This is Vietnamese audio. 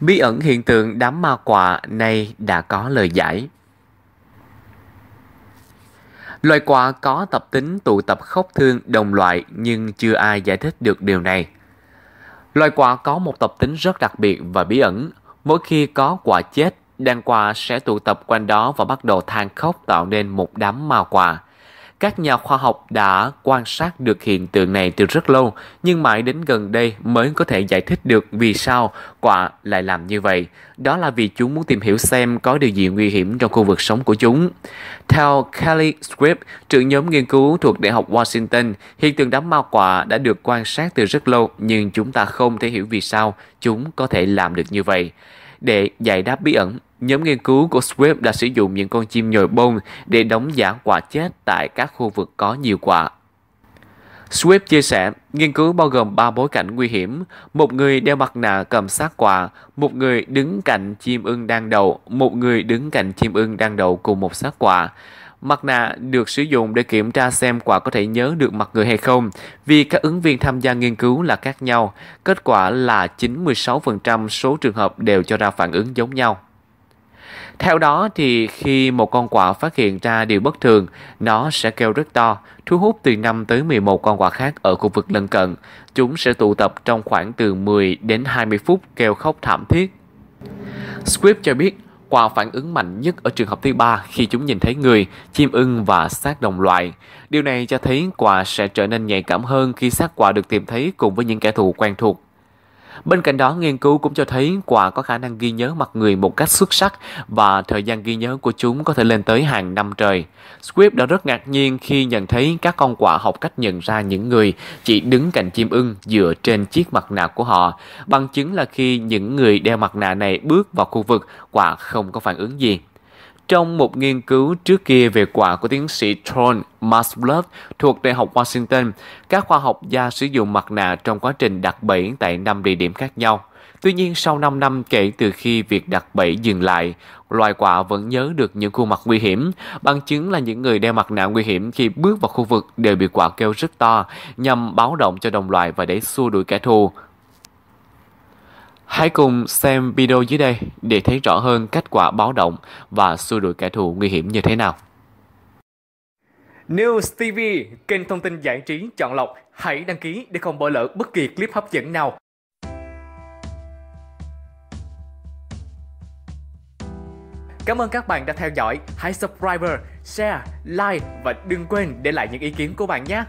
bí ẩn hiện tượng đám ma quạ này đã có lời giải. Loài quạ có tập tính tụ tập khóc thương đồng loại nhưng chưa ai giải thích được điều này. Loài quạ có một tập tính rất đặc biệt và bí ẩn. Mỗi khi có quạ chết, đàn quạ sẽ tụ tập quanh đó và bắt đầu than khóc tạo nên một đám ma quạ. Các nhà khoa học đã quan sát được hiện tượng này từ rất lâu, nhưng mãi đến gần đây mới có thể giải thích được vì sao quả lại làm như vậy. Đó là vì chúng muốn tìm hiểu xem có điều gì nguy hiểm trong khu vực sống của chúng. Theo Kelly Swift, trưởng nhóm nghiên cứu thuộc Đại học Washington, hiện tượng đám ma quả đã được quan sát từ rất lâu, nhưng chúng ta không thể hiểu vì sao chúng có thể làm được như vậy. Để giải đáp bí ẩn, Nhóm nghiên cứu của Swift đã sử dụng những con chim nhồi bông để đóng giả quả chết tại các khu vực có nhiều quả. Swift chia sẻ, nghiên cứu bao gồm 3 bối cảnh nguy hiểm, một người đeo mặt nạ cầm sát quả, một người đứng cạnh chim ưng đang đậu, một người đứng cạnh chim ưng đang đậu cùng một sát quả. Mặt nạ được sử dụng để kiểm tra xem quả có thể nhớ được mặt người hay không, vì các ứng viên tham gia nghiên cứu là khác nhau. Kết quả là 96% số trường hợp đều cho ra phản ứng giống nhau. Theo đó thì khi một con quạ phát hiện ra điều bất thường, nó sẽ kêu rất to, thu hút từ 5 tới 11 con quạ khác ở khu vực lân cận. Chúng sẽ tụ tập trong khoảng từ 10 đến 20 phút kêu khóc thảm thiết. Squib cho biết quạ phản ứng mạnh nhất ở trường hợp thứ ba khi chúng nhìn thấy người, chim ưng và xác đồng loại. Điều này cho thấy quạ sẽ trở nên nhạy cảm hơn khi xác quạ được tìm thấy cùng với những kẻ thù quen thuộc. Bên cạnh đó, nghiên cứu cũng cho thấy quả có khả năng ghi nhớ mặt người một cách xuất sắc và thời gian ghi nhớ của chúng có thể lên tới hàng năm trời. Swift đã rất ngạc nhiên khi nhận thấy các con quả học cách nhận ra những người chỉ đứng cạnh chim ưng dựa trên chiếc mặt nạ của họ. Bằng chứng là khi những người đeo mặt nạ này bước vào khu vực, quả không có phản ứng gì. Trong một nghiên cứu trước kia về quả của tiến sĩ Tron Maslov thuộc Đại học Washington, các khoa học gia sử dụng mặt nạ trong quá trình đặt bẫy tại 5 địa điểm khác nhau. Tuy nhiên, sau 5 năm kể từ khi việc đặt bẫy dừng lại, loài quả vẫn nhớ được những khuôn mặt nguy hiểm. Bằng chứng là những người đeo mặt nạ nguy hiểm khi bước vào khu vực đều bị quả kêu rất to nhằm báo động cho đồng loại và để xua đuổi kẻ thù. Hãy cùng xem video dưới đây để thấy rõ hơn kết quả báo động và xua đuổi kẻ thù nguy hiểm như thế nào. News TV, kênh thông tin giải trí chọn lọc, hãy đăng ký để không bỏ lỡ bất kỳ clip hấp dẫn nào. Cảm ơn các bạn đã theo dõi, hãy subscribe, share, like và đừng quên để lại những ý kiến của bạn nhé.